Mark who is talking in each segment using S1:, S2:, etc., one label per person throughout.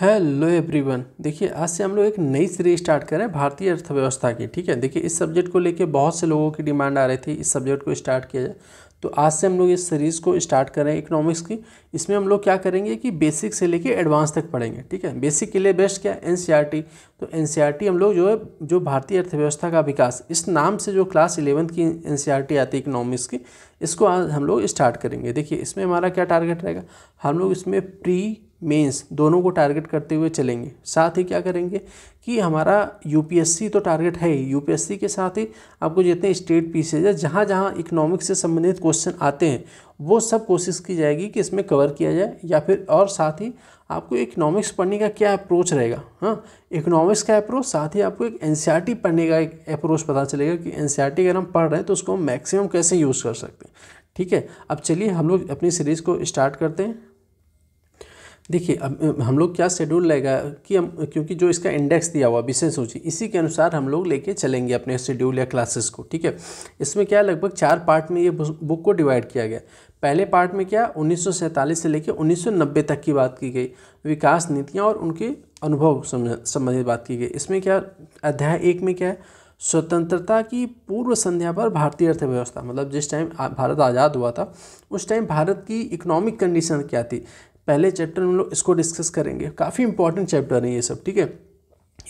S1: hello everyone देखिए आज से हम लोग एक नई सीरीज स्टार्ट कर रहे हैं भारतीय अर्थव्यवस्था की ठीक है देखिए इस सब्जेक्ट को लेके बहुत से लोगों की डिमांड आ रही थी इस सब्जेक्ट को स्टार्ट किया जाए तो आज से हम लोग इस सीरीज़ को स्टार्ट कर रहे हैं इकोनॉमिक्स की इसमें हम लोग क्या करेंगे कि बेसिक से लेके एडवांस तक पढ़ेंगे ठीक है बेसिक के लिए बेस्ट क्या एन e तो एन e हम लोग जो है जो भारतीय अर्थव्यवस्था का विकास इस नाम से जो क्लास इलेवंथ की एन e आती है इकोनॉमिक्स की इसको आज हम लोग स्टार्ट करेंगे देखिए इसमें हमारा क्या टारगेट रहेगा हम लोग इसमें प्री मेंस दोनों को टारगेट करते हुए चलेंगे साथ ही क्या करेंगे कि हमारा यूपीएससी तो टारगेट है ही यूपीएससी के साथ ही आपको जितने स्टेट पीसेज है जहाँ जहाँ इकोनॉमिक्स से संबंधित क्वेश्चन आते हैं वो सब कोशिश की जाएगी कि इसमें कवर किया जाए या फिर और साथ ही आपको इकोनॉमिक्स पढ़ने का क्या अप्रोच रहेगा हाँ इकोनॉमिक्स का अप्रोच साथ ही आपको एक एन पढ़ने का एक अप्रोच पता चलेगा कि एन अगर हम पढ़ रहे हैं तो उसको हम मैक्सिमम कैसे यूज़ कर सकते हैं ठीक है अब चलिए हम लोग अपनी सीरीज़ को स्टार्ट करते हैं देखिए अब हम लोग क्या शेड्यूल रहेगा कि हम क्योंकि जो इसका इंडेक्स दिया हुआ विषय सूची इसी के अनुसार हम लोग लेके चलेंगे अपने शेड्यूल या क्लासेस को ठीक है इसमें क्या लगभग चार पार्ट में ये बुक को डिवाइड किया गया पहले पार्ट में क्या उन्नीस से लेके 1990 तक की बात की गई विकास नीतियाँ और उनके अनुभव संबंधित बात की गई इसमें क्या अध्याय एक में क्या है स्वतंत्रता की पूर्व संध्या पर भारतीय अर्थव्यवस्था मतलब जिस टाइम भारत आज़ाद हुआ था उस टाइम भारत की इकोनॉमिक कंडीशन क्या थी पहले चैप्टर में हम लोग इसको डिस्कस करेंगे काफ़ी इंपॉर्टेंट चैप्टर है ये सब ठीक है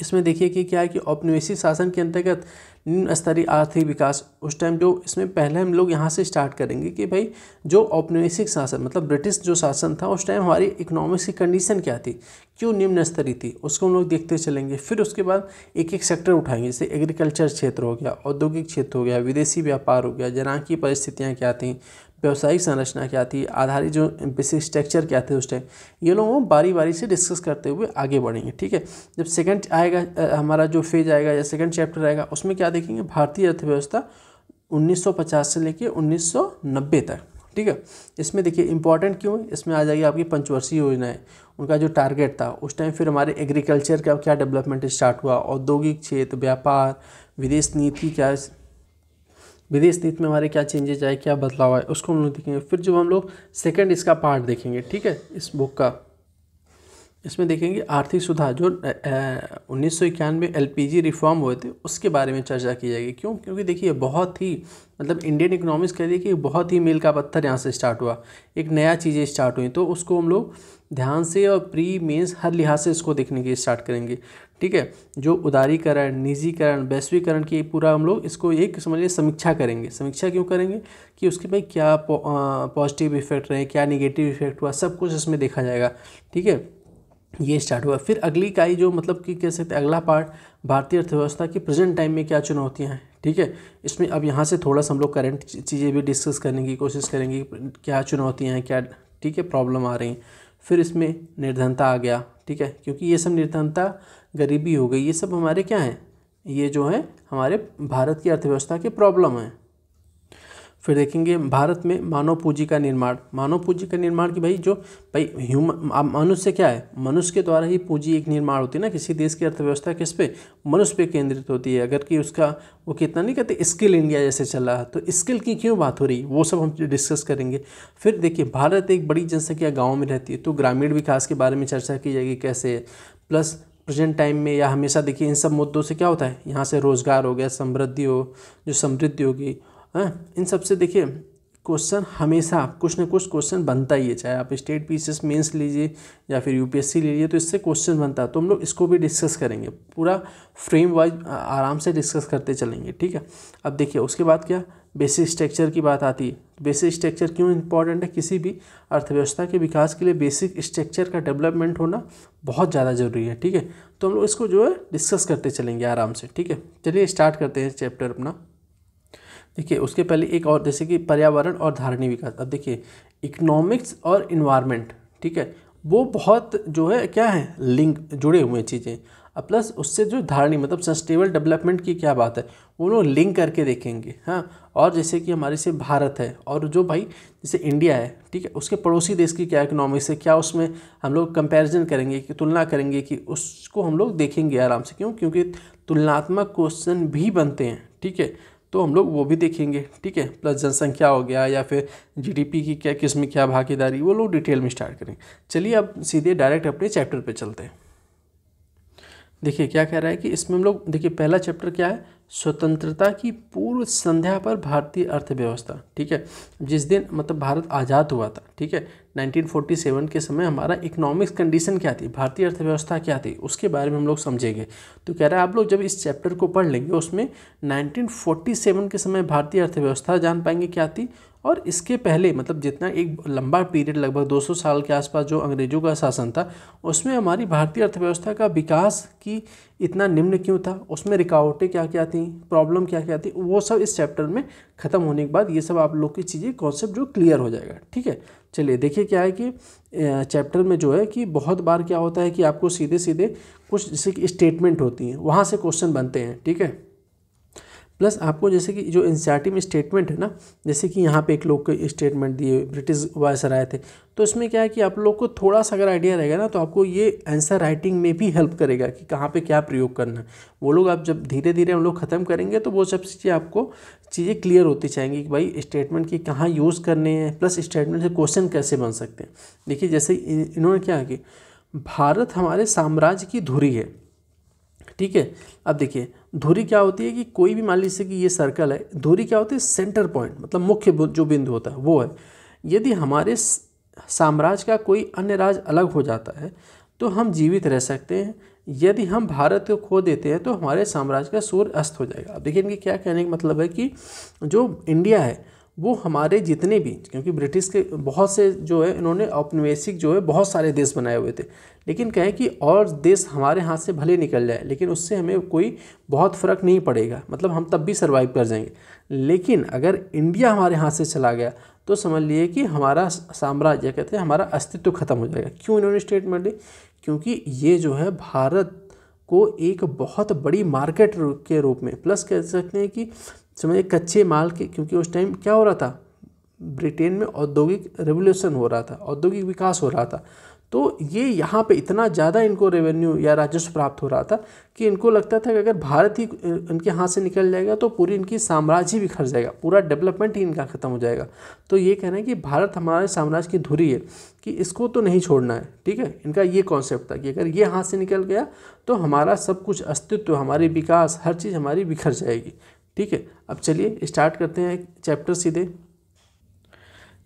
S1: इसमें देखिए कि क्या है कि औपनिवेशिक शासन के अंतर्गत निम्न स्तरीय आर्थिक विकास उस टाइम जो इसमें पहले हम लोग यहाँ से स्टार्ट करेंगे कि भाई जो औपनिवेशिक शासन मतलब ब्रिटिश जो शासन था उस टाइम हमारी इकोनॉमिक की कंडीशन क्या थी क्यों निम्न स्तरीय थी उसको हम लोग देखते चलेंगे फिर उसके बाद एक एक सेक्टर उठाएंगे जैसे एग्रीकल्चर क्षेत्र हो गया औद्योगिक क्षेत्र हो गया विदेशी व्यापार हो गया जनाकी की परिस्थितियाँ क्या थी व्यवसायिक संरचना क्या थी आधारित जो बेसिक स्ट्रक्चर क्या थे उस टाइम ये लोग हम बारी बारी से डिस्कस करते हुए आगे बढ़ेंगे ठीक है जब सेकंड आएगा हमारा जो फेज आएगा या सेकंड चैप्टर आएगा उसमें क्या देखेंगे भारतीय अर्थव्यवस्था 1950 से लेके 1990 तक ठीक है इसमें देखिए इंपॉर्टेंट क्यों इसमें आ जाएगी आपकी पंचवर्षीय योजनाएं उनका जो टारगेट था उस टाइम फिर हमारे एग्रीकल्चर का क्या डेवलपमेंट स्टार्ट हुआ औद्योगिक क्षेत्र व्यापार विदेश नीति क्या विदेश नीति में हमारे क्या चेंजेज आए क्या बदलाव आए उसको हम लोग देखेंगे फिर जब हम लोग सेकेंड इसका पार्ट देखेंगे ठीक है इस बुक का इसमें देखेंगे आर्थिक सुधार जो उन्नीस सौ इक्यानवे एल रिफॉर्म हुए थे उसके बारे में चर्चा की जाएगी क्यों क्योंकि देखिए बहुत ही मतलब इंडियन इकोनॉमिक्स कह रही कि बहुत ही मील का पत्थर यहाँ से स्टार्ट हुआ एक नया चीज़ें स्टार्ट हुई तो उसको हम लोग ध्यान से और प्री मेंस हर लिहाज से इसको देखने की स्टार्ट करेंगे ठीक है जो उदारीकरण निजीकरण वैश्वीकरण की पूरा हम लोग इसको एक समझिए समीक्षा करेंगे समीक्षा क्यों करेंगे कि उसके भाई क्या पॉजिटिव इफेक्ट रहे क्या निगेटिव इफेक्ट हुआ सब कुछ इसमें देखा जाएगा ठीक है ये स्टार्ट हुआ फिर अगली इकाई जो मतलब कि कह सकते अगला पार्ट भारतीय अर्थव्यवस्था की प्रेजेंट टाइम में क्या चुनौतियाँ हैं ठीक है इसमें अब यहाँ से थोड़ा सा हम लोग करंट चीज़ें भी डिस्कस करने की कोशिश करेंगे क्या चुनौतियाँ हैं क्या ठीक है प्रॉब्लम आ रही हैं फिर इसमें निर्धनता आ गया ठीक है क्योंकि ये सब निर्धनता गरीबी हो गई ये सब हमारे क्या हैं ये जो है हमारे भारत की अर्थव्यवस्था के प्रॉब्लम हैं फिर देखेंगे भारत में मानव पूंजी का निर्माण मानव पूंजी का निर्माण कि भाई जो भाई ह्यूमन मनुष्य क्या है मनुष्य के द्वारा ही पूंजी एक निर्माण होती है ना किसी देश की अर्थव्यवस्था किस पे मनुष्य पे केंद्रित होती है अगर कि उसका वो कितना नहीं कहते स्किल इंडिया जैसे चल रहा है तो स्किल की क्यों बात हो रही वो सब हम डिस्कस करेंगे फिर देखिए भारत एक बड़ी जनसंख्या गाँव में रहती है तो ग्रामीण विकास के बारे में चर्चा की जाएगी कैसे प्लस प्रेजेंट टाइम में या हमेशा देखिए इन सब मुद्दों से क्या होता है यहाँ से रोज़गार हो गया समृद्धि हो जो समृद्धि होगी हैं हाँ, इन सबसे देखिए क्वेश्चन हमेशा कुछ ना कुछ क्वेश्चन बनता ही है चाहे आप स्टेट पीसीएस मेंस लीजिए या फिर यूपीएससी ले लीजिए तो इससे क्वेश्चन बनता है तो हम लोग इसको भी डिस्कस करेंगे पूरा फ्रेम वाइज आराम से डिस्कस करते चलेंगे ठीक है अब देखिए उसके बाद क्या बेसिक स्ट्रक्चर की बात आती है बेसिक स्ट्रक्चर क्यों इंपॉर्टेंट है किसी भी अर्थव्यवस्था के विकास के लिए बेसिक स्ट्रक्चर का डेवलपमेंट होना बहुत ज़्यादा ज़रूरी है ठीक है तो हम लोग इसको जो है डिस्कस करते चलेंगे आराम से ठीक है चलिए स्टार्ट करते हैं चैप्टर अपना देखिए उसके पहले एक और जैसे कि पर्यावरण और धारणी विकास अब देखिए इकोनॉमिक्स और इन्वायरमेंट ठीक है वो बहुत जो है क्या है लिंक जुड़े हुए चीज़ें अब प्लस उससे जो धारणी मतलब सस्टेबल डेवलपमेंट की क्या बात है वो लोग लिंक करके देखेंगे हाँ और जैसे कि हमारे से भारत है और जो भाई जैसे इंडिया है ठीक है उसके पड़ोसी देश की क्या इकोनॉमिक्स है क्या उसमें हम लोग कंपैरिजन करेंगे कि तुलना करेंगे कि उसको हम लोग देखेंगे आराम से क्यों क्योंकि तुलनात्मक क्वेश्चन भी बनते हैं ठीक है तो हम लोग वो भी देखेंगे ठीक है प्लस जनसंख्या हो गया या फिर जीडीपी की क्या किस में क्या भागीदारी वो लोग डिटेल में स्टार्ट करेंगे चलिए अब सीधे डायरेक्ट अपने चैप्टर पर चलते हैं देखिए क्या कह रहा है कि इसमें हम लोग देखिए पहला चैप्टर क्या है स्वतंत्रता की पूर्व संध्या पर भारतीय अर्थव्यवस्था ठीक है जिस दिन मतलब भारत आज़ाद हुआ था ठीक है 1947 के समय हमारा इकोनॉमिक्स कंडीशन क्या थी भारतीय अर्थव्यवस्था क्या थी उसके बारे में हम लोग समझेंगे तो कह रहा है आप लोग जब इस चैप्टर को पढ़ लेंगे उसमें 1947 के समय भारतीय अर्थव्यवस्था जान पाएंगे क्या थी और इसके पहले मतलब जितना एक लंबा पीरियड लगभग 200 साल के आसपास जो अंग्रेज़ों का शासन था उसमें हमारी भारतीय अर्थव्यवस्था का विकास की इतना निम्न क्यों था उसमें रिकावटें क्या क्या थी प्रॉब्लम क्या क्या थी वो सब इस चैप्टर में ख़त्म होने के बाद ये सब आप लोग की चीज़ें कॉन्सेप्ट जो क्लियर हो जाएगा ठीक है चलिए देखिए क्या है कि चैप्टर में जो है कि बहुत बार क्या होता है कि आपको सीधे सीधे कुछ जैसे कि स्टेटमेंट होती हैं वहाँ से क्वेश्चन बनते हैं ठीक है प्लस आपको जैसे कि जो इंसियाटिव स्टेटमेंट है ना जैसे कि यहाँ पे एक लोग को स्टेटमेंट दिए ब्रिटिश वायसर आए थे तो इसमें क्या है कि आप लोग को थोड़ा सा अगर आइडिया रहेगा ना तो आपको ये आंसर राइटिंग में भी हेल्प करेगा कि कहाँ पे क्या प्रयोग करना है वो लोग आप जब धीरे धीरे हम लोग ख़त्म करेंगे तो वो सब चीज़ें आपको चीज़ें क्लियर होती चाहेंगी कि भाई स्टेटमेंट की कहाँ यूज़ करने हैं प्लस स्टेटमेंट से क्वेश्चन कैसे बन सकते हैं देखिए जैसे इन्होंने क्या कि भारत हमारे साम्राज्य की धुरी है ठीक है अब देखिए धुरी क्या होती है कि कोई भी मान लीजिए कि ये सर्कल है धुरी क्या होती है सेंटर पॉइंट मतलब मुख्य जो बिंदु होता है वो है यदि हमारे साम्राज्य का कोई अन्य राज अलग हो जाता है तो हम जीवित रह सकते हैं यदि हम भारत को खो देते हैं तो हमारे साम्राज्य का सूर्य अस्त हो जाएगा अब देखिए इनके क्या कहने का मतलब है कि जो इंडिया है वो हमारे जितने भी क्योंकि ब्रिटिश के बहुत से जो है इन्होंने औपनिवेशिक जो है बहुत सारे देश बनाए हुए थे लेकिन कहें कि और देश हमारे हाथ से भले निकल जाए लेकिन उससे हमें कोई बहुत फ़र्क नहीं पड़ेगा मतलब हम तब भी सर्वाइव कर जाएंगे लेकिन अगर इंडिया हमारे हाथ से चला गया तो समझ लिए कि हमारा साम्राज्य कहते हैं हमारा अस्तित्व खत्म हो जाएगा क्यों इन्होंने स्टेटमेंट दी क्योंकि ये जो है भारत को एक बहुत बड़ी मार्केट के रूप में प्लस कह सकते हैं कि समझिए कच्चे माल के क्योंकि उस टाइम क्या हो रहा था ब्रिटेन में औद्योगिक रेवोल्यूशन हो रहा था औद्योगिक विकास हो रहा था तो ये यहाँ पे इतना ज़्यादा इनको रेवेन्यू या राजस्व प्राप्त हो रहा था कि इनको लगता था कि अगर भारत ही इनके हाथ से निकल जाएगा तो पूरी इनकी साम्राज्य ही बिखर जाएगा पूरा डेवलपमेंट ही इनका ख़त्म हो जाएगा तो ये कहना है कि भारत हमारे साम्राज्य की धुरी है कि इसको तो नहीं छोड़ना है ठीक है इनका ये कॉन्सेप्ट था कि अगर ये हाथ से निकल गया तो हमारा सब कुछ अस्तित्व हमारी विकास हर चीज़ हमारी बिखर जाएगी ठीक है अब चलिए स्टार्ट करते हैं चैप्टर सीधे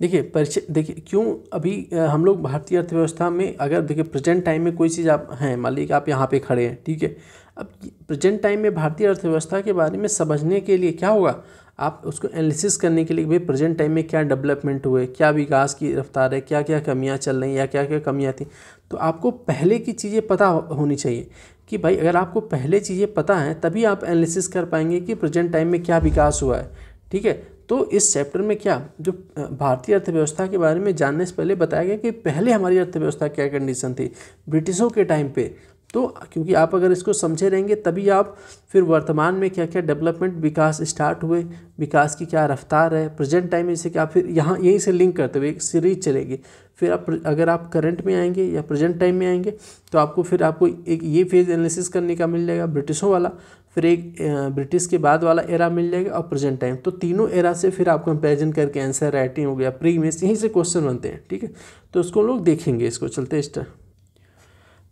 S1: देखिए परिचय देखिए क्यों अभी हम लोग भारतीय अर्थव्यवस्था में अगर देखिए प्रेजेंट टाइम में कोई चीज़ आप हैं मान लीजिए आप यहाँ पे खड़े हैं ठीक है अब प्रेजेंट टाइम में भारतीय अर्थव्यवस्था के बारे में समझने के लिए क्या होगा आप उसको एनालिसिस करने के लिए भाई प्रेजेंट टाइम में क्या डेवलपमेंट हुए क्या विकास की रफ्तार है क्या क्या कमियाँ चल रही हैं या क्या क्या कमियाँ थी तो आपको पहले की चीज़ें पता होनी चाहिए कि भाई अगर आपको पहले चीज़ें पता हैं तभी आप एनालिसिस कर पाएंगे कि प्रेजेंट टाइम में क्या विकास हुआ है ठीक है तो इस चैप्टर में क्या जो भारतीय अर्थव्यवस्था के बारे में जानने से पहले बताया गया कि पहले हमारी अर्थव्यवस्था क्या कंडीशन थी ब्रिटिशों के टाइम पे तो क्योंकि आप अगर इसको समझे रहेंगे तभी आप फिर वर्तमान में क्या क्या डेवलपमेंट विकास स्टार्ट हुए विकास की क्या रफ्तार है प्रेजेंट टाइम में इसे क्या फिर यहाँ यहीं से लिंक करते हुए एक सीरीज चलेगी फिर आप अगर आप करंट में आएंगे या प्रेजेंट टाइम में आएंगे तो आपको फिर आपको एक ये फेज एनालिसिस करने का मिल जाएगा ब्रिटिशों वाला फिर एक ब्रिटिश के बाद वाला एरा मिल जाएगा और प्रेजेंट टाइम तो तीनों एरा से फिर आप कंपेरिजन करके आंसर राइटिंग हो गया में यहीं से क्वेश्चन बनते हैं ठीक है तो उसको लोग देखेंगे इसको चलते स्टार्ट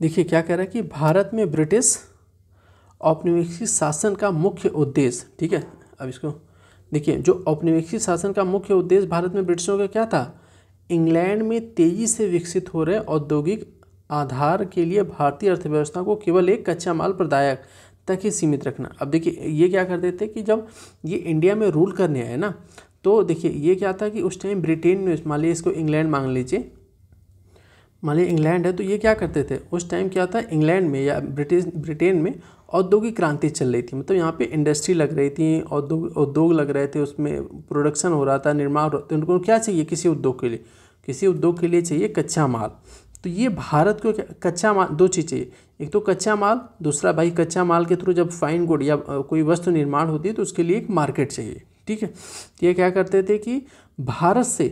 S1: देखिए क्या कह रहा है कि भारत में ब्रिटिश औपनिवेशिक शासन का मुख्य उद्देश्य ठीक है अब इसको देखिए जो औपनिवेशिक शासन का मुख्य उद्देश्य भारत में ब्रिटिशों का क्या था इंग्लैंड में तेज़ी से विकसित हो रहे औद्योगिक आधार के लिए भारतीय अर्थव्यवस्था को केवल एक कच्चा माल प्रदायक तक ही सीमित रखना अब देखिए ये क्या कर देते कि जब ये इंडिया में रूल करने आए ना तो देखिए ये क्या था कि उस टाइम ब्रिटेन में मान लीजिए इसको इंग्लैंड मांग लीजिए मान लीजिए इंग्लैंड है तो ये क्या करते थे उस टाइम क्या था इंग्लैंड में या ब्रिटिश ब्रिटेन में औद्योगिक क्रांति चल रही थी मतलब यहाँ पे इंडस्ट्री लग रही थी औद्योग उद्योग लग रहे थे उसमें प्रोडक्शन हो रहा था निर्माण तो उनको क्या चाहिए किसी उद्योग के लिए किसी उद्योग के लिए चाहिए कच्चा माल तो ये भारत को कच्चा माल दो चीज़ चाहिए एक तो कच्चा माल दूसरा भाई कच्चा माल के थ्रू जब फाइन गुड या कोई वस्तु निर्माण होती है तो उसके लिए एक मार्केट चाहिए ठीक है ये क्या करते थे कि भारत से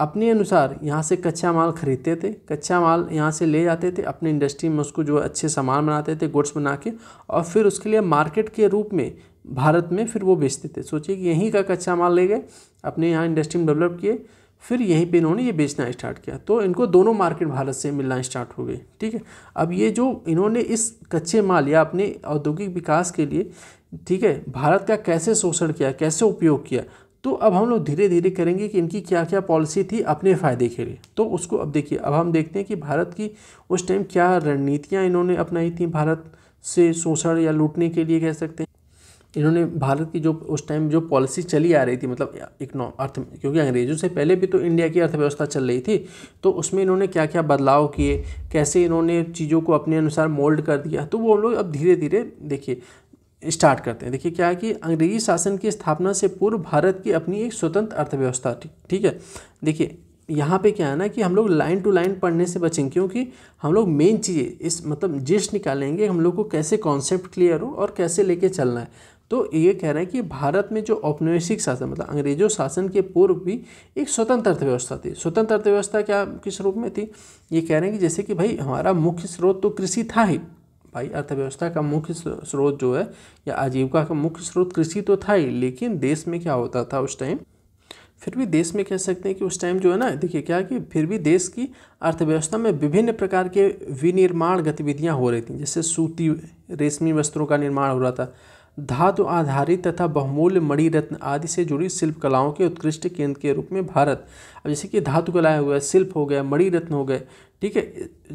S1: अपने अनुसार यहाँ से कच्चा माल खरीदते थे कच्चा माल यहाँ से ले जाते थे अपने इंडस्ट्री में उसको जो अच्छे सामान बनाते थे गुड्स बना के और फिर उसके लिए मार्केट के रूप में भारत में फिर वो बेचते थे सोचिए कि यहीं का कच्चा माल ले गए अपने यहाँ इंडस्ट्री में डेवलप किए फिर यहीं पे इन्होंने ये बेचना स्टार्ट किया तो इनको दोनों मार्केट भारत से मिलना स्टार्ट हो गए ठीक है अब ये जो इन्होंने इस कच्चे माल या अपने औद्योगिक विकास के लिए ठीक है भारत का कैसे शोषण किया कैसे उपयोग किया तो अब हम लोग धीरे धीरे करेंगे कि इनकी क्या क्या पॉलिसी थी अपने फ़ायदे के लिए तो उसको अब देखिए अब हम देखते हैं कि भारत की उस टाइम क्या रणनीतियाँ इन्होंने अपनाई थी भारत से शोषण या लूटने के लिए कह सकते हैं इन्होंने भारत की जो उस टाइम जो पॉलिसी चली आ रही थी मतलब इकनो अर्थ क्योंकि अंग्रेज़ों से पहले भी तो इंडिया की अर्थव्यवस्था चल रही थी तो उसमें इन्होंने क्या क्या बदलाव किए कैसे इन्होंने चीज़ों को अपने अनुसार मोल्ड कर दिया तो वो लोग अब धीरे धीरे देखिए स्टार्ट करते हैं देखिए क्या है कि अंग्रेजी शासन की स्थापना से पूर्व भारत की अपनी एक स्वतंत्र अर्थव्यवस्था थी ठीक है देखिए यहाँ पे क्या है ना कि हम लोग लाइन टू लाइन पढ़ने से बचेंगे क्योंकि हम लोग मेन चीज़ें इस मतलब जिस निकालेंगे हम लोग को कैसे कॉन्सेप्ट क्लियर हो और कैसे लेके चलना है तो ये कह रहे हैं कि भारत में जो औपनिवेशिक शासन मतलब अंग्रेजों शासन के पूर्व भी एक स्वतंत्र अर्थव्यवस्था थी स्वतंत्र अर्थव्यवस्था क्या किस रूप में थी ये कह रहे हैं कि जैसे कि भाई हमारा मुख्य स्रोत तो कृषि था ही भाई अर्थव्यवस्था का मुख्य स्रोत जो है या आजीविका का मुख्य स्रोत कृषि तो था ही लेकिन देश में क्या होता था उस टाइम फिर भी देश में कह सकते हैं कि उस टाइम जो है ना देखिए क्या कि फिर भी देश की अर्थव्यवस्था में विभिन्न प्रकार के विनिर्माण गतिविधियाँ हो रही थी जैसे सूती रेशमी वस्त्रों का निर्माण हो रहा था धातु आधारित तथा बहुमूल्य मणिरत्न आदि से जुड़ी शिल्प कलाओं के उत्कृष्ट केंद्र के रूप में भारत अब जैसे कि धातु कलाएँ हो गए शिल्प हो गया मणिरत्न हो गए ठीक है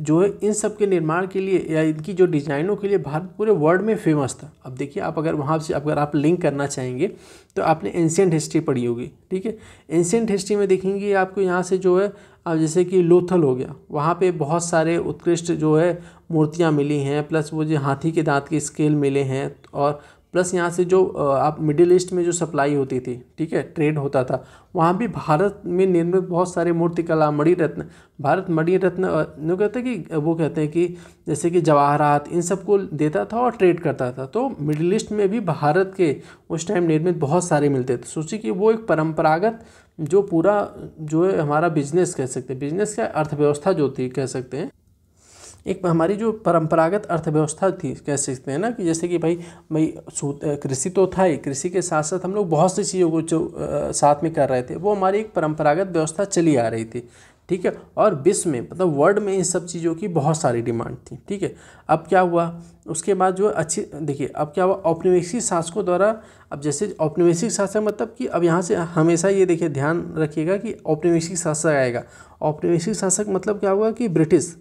S1: जो है इन सब के निर्माण के लिए या इनकी जो डिज़ाइनों के लिए भारत पूरे वर्ल्ड में फेमस था अब देखिए आप अगर वहाँ से अगर आप लिंक करना चाहेंगे तो आपने एंशियंट हिस्ट्री पढ़ी होगी ठीक है एंशियंट हिस्ट्री में देखेंगे आपको यहाँ से जो है अब जैसे कि लोथल हो गया वहाँ पे बहुत सारे उत्कृष्ट जो है मूर्तियाँ मिली हैं प्लस वो जो हाथी के दांत के स्केल मिले हैं और प्लस यहाँ से जो आप मिडिल ईस्ट में जो सप्लाई होती थी ठीक है ट्रेड होता था वहाँ भी भारत में निर्मित बहुत सारे मूर्तिकला मणि रत्न भारत मणि रत्न जो कहते हैं कि वो कहते हैं कि जैसे कि जवाहरात इन सब को देता था और ट्रेड करता था तो मिडिल ईस्ट में भी भारत के उस टाइम निर्मित बहुत सारे मिलते थे सोचिए कि वो एक परंपरागत जो पूरा जो है हमारा बिजनेस कह सकते हैं बिजनेस का अर्थव्यवस्था जो थी कह सकते हैं एक हमारी जो परंपरागत अर्थव्यवस्था थी कह सकते हैं ना कि जैसे कि भाई भाई कृषि तो था ही कृषि के साथ साथ हम लोग बहुत सी चीज़ों को जो साथ में कर रहे थे वो हमारी एक परंपरागत व्यवस्था चली आ रही थी ठीक है और विश्व में मतलब वर्ल्ड में इन सब चीज़ों की बहुत सारी डिमांड थी ठीक है अब क्या हुआ उसके बाद जो अच्छी देखिए अब क्या हुआ औपनिवेशिक शासकों द्वारा अब जैसे औपनिवेशिक शासक मतलब कि अब यहाँ से हमेशा ये देखिए ध्यान रखिएगा कि औपनिवेशिक शासक आएगा औपनिवेशिक शासक मतलब क्या हुआ कि ब्रिटिश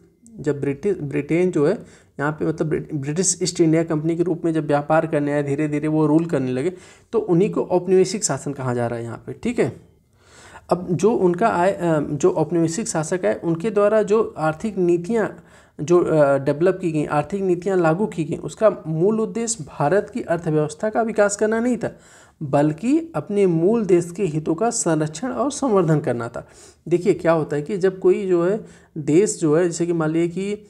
S1: जब ब्रिटिश ब्रिटेन जो है यहाँ पे मतलब ब्रिटिश ईस्ट इंडिया कंपनी के रूप में जब व्यापार करने आए धीरे धीरे वो रूल करने लगे तो उन्हीं को औपनिवेशिक शासन कहा जा रहा है यहाँ पे ठीक है अब जो उनका आय जो औपनिवेशिक शासक है उनके द्वारा जो आर्थिक नीतियाँ जो डेवलप की गई आर्थिक नीतियाँ लागू की गई उसका मूल उद्देश्य भारत की अर्थव्यवस्था का विकास करना नहीं था बल्कि अपने मूल देश के हितों का संरक्षण और संवर्धन करना था देखिए क्या होता है कि जब कोई जो है देश जो है जैसे कि मान लीजिए कि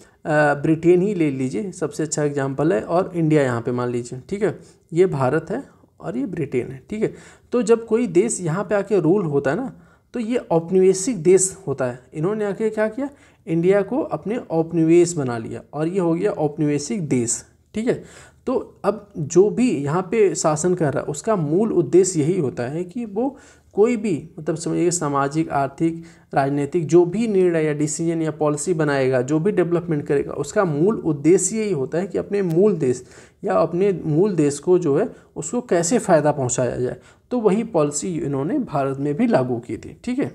S1: ब्रिटेन ही ले लीजिए सबसे अच्छा एग्जाम्पल है और इंडिया यहाँ पे मान लीजिए ठीक है ये भारत है और ये ब्रिटेन है ठीक है तो जब कोई देश यहाँ पर आके रूल होता है ना तो ये औपनिवेशिक देश होता है इन्होंने आके क्या किया इंडिया को अपने औपनिवेश बना लिया और ये हो गया औपनिवेशिक देश ठीक है तो अब जो भी यहाँ पे शासन कर रहा है उसका मूल उद्देश्य यही होता है कि वो कोई भी मतलब समझिए सामाजिक आर्थिक राजनीतिक जो भी निर्णय या डिसीजन या पॉलिसी बनाएगा जो भी डेवलपमेंट करेगा उसका मूल उद्देश्य यही होता है कि अपने मूल देश या अपने मूल देश को जो है उसको कैसे फ़ायदा पहुंचाया जाए तो वही पॉलिसी इन्होंने भारत में भी लागू की थी ठीक है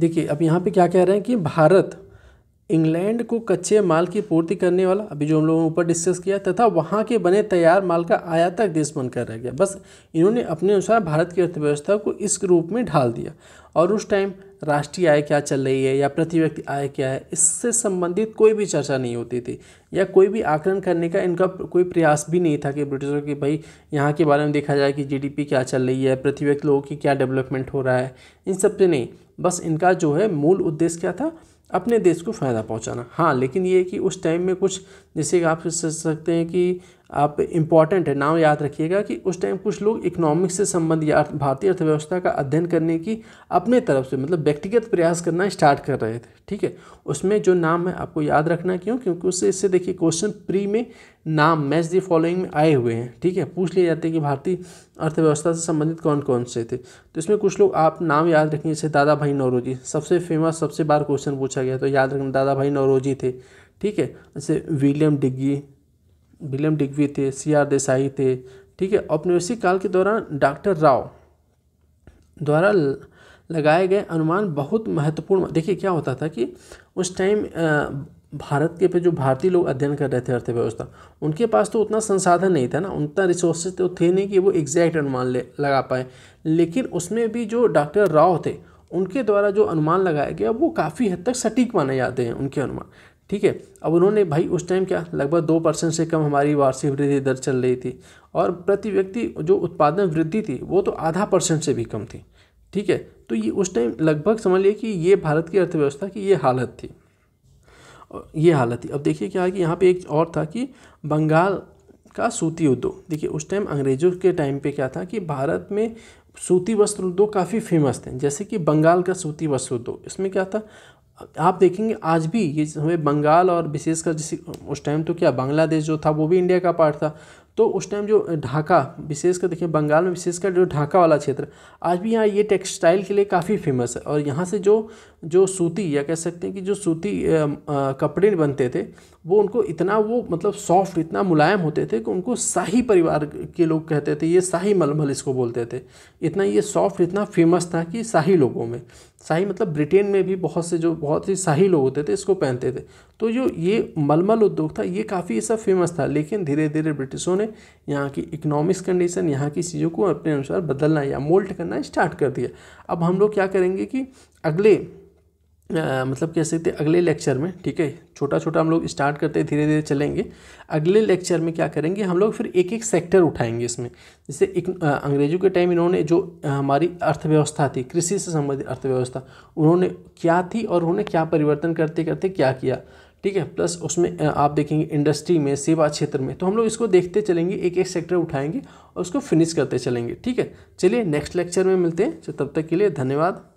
S1: देखिए अब यहाँ पे क्या कह रहे हैं कि भारत इंग्लैंड को कच्चे माल की पूर्ति करने वाला अभी जो हम लोगों ने ऊपर डिस्कस किया तथा वहाँ के बने तैयार माल का आयातक देश बनकर रह गया बस इन्होंने अपने अनुसार भारत की अर्थव्यवस्था को इस रूप में ढाल दिया और उस टाइम राष्ट्रीय आय क्या चल रही है या प्रति व्यक्ति आय क्या है इससे संबंधित कोई भी चर्चा नहीं होती थी या कोई भी आकलन करने का इनका कोई प्रयास भी नहीं था कि ब्रिटिशों के भाई यहाँ के बारे में देखा जाए कि जीडीपी क्या चल रही है प्रति व्यक्ति लोगों की क्या डेवलपमेंट हो रहा है इन सब से नहीं बस इनका जो है मूल उद्देश्य क्या था अपने देश को फ़ायदा पहुंचाना हाँ लेकिन ये कि उस टाइम में कुछ जैसे आप सोच सकते हैं कि आप इम्पॉर्टेंट है नाम याद रखिएगा कि उस टाइम कुछ लोग इकोनॉमिक्स से संबंधित अर्थ भारतीय अर्थव्यवस्था का अध्ययन करने की अपने तरफ से मतलब व्यक्तिगत प्रयास करना स्टार्ट कर रहे थे ठीक है उसमें जो नाम है आपको याद रखना क्यों क्योंकि उससे इससे देखिए क्वेश्चन प्री में नाम मैच दी फॉलोइंग में आए हुए हैं ठीक है पूछ लिए जाते हैं कि भारतीय अर्थव्यवस्था से संबंधित कौन कौन से थे तो इसमें कुछ लोग आप नाम याद रखें जैसे दादा भाई नौरोजी सबसे फेमस सबसे बार क्वेश्चन पूछा गया तो याद रखना दादा भाई नौरोजी थे ठीक है जैसे विलियम डिग्गी विलियम डिग्वी थे सी आर देसाई थे ठीक है औपनिवेशिक काल के दौरान डॉक्टर राव द्वारा लगाए गए अनुमान बहुत महत्वपूर्ण देखिए क्या होता था कि उस टाइम भारत के पे जो भारतीय लोग अध्ययन कर रहे थे अर्थव्यवस्था उनके पास तो उतना संसाधन नहीं था ना उतना रिसोर्सेज तो थे नहीं कि वो एग्जैक्ट अनुमान ले लगा पाए लेकिन उसमें भी जो डॉक्टर राव थे उनके द्वारा जो अनुमान लगाया गया वो काफ़ी हद तक सटीक माने जाते हैं उनके अनुमान ठीक है अब उन्होंने भाई उस टाइम क्या लगभग दो परसेंट से कम हमारी वार्षिक वृद्धि दर चल रही थी और प्रति व्यक्ति जो उत्पादन वृद्धि थी वो तो आधा परसेंट से भी कम थी ठीक है तो ये उस टाइम लगभग समझ लिए कि ये भारत की अर्थव्यवस्था की ये हालत थी ये हालत थी अब देखिए क्या है कि यहाँ पे एक और था कि बंगाल का सूती उद्योग देखिए उस टाइम अंग्रेज़ों के टाइम पे क्या था कि भारत में सूती वस्त्र उद्योग काफ़ी फेमस थे जैसे कि बंगाल का सूती वस्त्र उद्योग इसमें क्या था आप देखेंगे आज भी ये हमें बंगाल और विशेषकर जैसे उस टाइम तो क्या बांग्लादेश जो था वो भी इंडिया का पार्ट था तो उस टाइम जो ढाका विशेषकर देखिए बंगाल में विशेषकर जो ढाका वाला क्षेत्र आज भी यहाँ ये टेक्सटाइल के लिए काफ़ी फेमस है और यहाँ से जो जो सूती या कह सकते हैं कि जो सूती कपड़े बनते थे वो उनको इतना वो मतलब सॉफ्ट इतना मुलायम होते थे कि उनको शाही परिवार के लोग कहते थे ये शाही मलमल इसको बोलते थे इतना ये सॉफ्ट इतना फेमस था कि शाही लोगों में शाही मतलब ब्रिटेन में भी बहुत से जो बहुत ही शाही लोग होते थे इसको पहनते थे तो जो ये मलमल उद्योग था ये काफ़ी ऐसा फेमस था लेकिन धीरे धीरे ब्रिटिशों ने यहाँ की इकोनॉमिक्स कंडीशन यहाँ की चीज़ों को अपने अनुसार बदलना या मोल्ट करना स्टार्ट कर दिया अब हम लोग क्या करेंगे कि अगले आ, मतलब कह सकते हैं अगले लेक्चर में ठीक है छोटा छोटा हम लोग स्टार्ट करते हैं धीरे धीरे चलेंगे अगले लेक्चर में क्या करेंगे हम लोग फिर एक एक सेक्टर उठाएंगे इसमें जैसे एक अंग्रेजों के टाइम इन्होंने जो हमारी अर्थव्यवस्था थी कृषि से संबंधित अर्थव्यवस्था उन्होंने क्या थी और उन्होंने क्या परिवर्तन करते करते क्या किया ठीक है प्लस उसमें आप देखेंगे इंडस्ट्री में सेवा क्षेत्र में तो हम लोग इसको देखते चलेंगे एक एक सेक्टर उठाएंगे और उसको फिनिश करते चलेंगे ठीक है चलिए नेक्स्ट लेक्चर में मिलते हैं तब तक के लिए धन्यवाद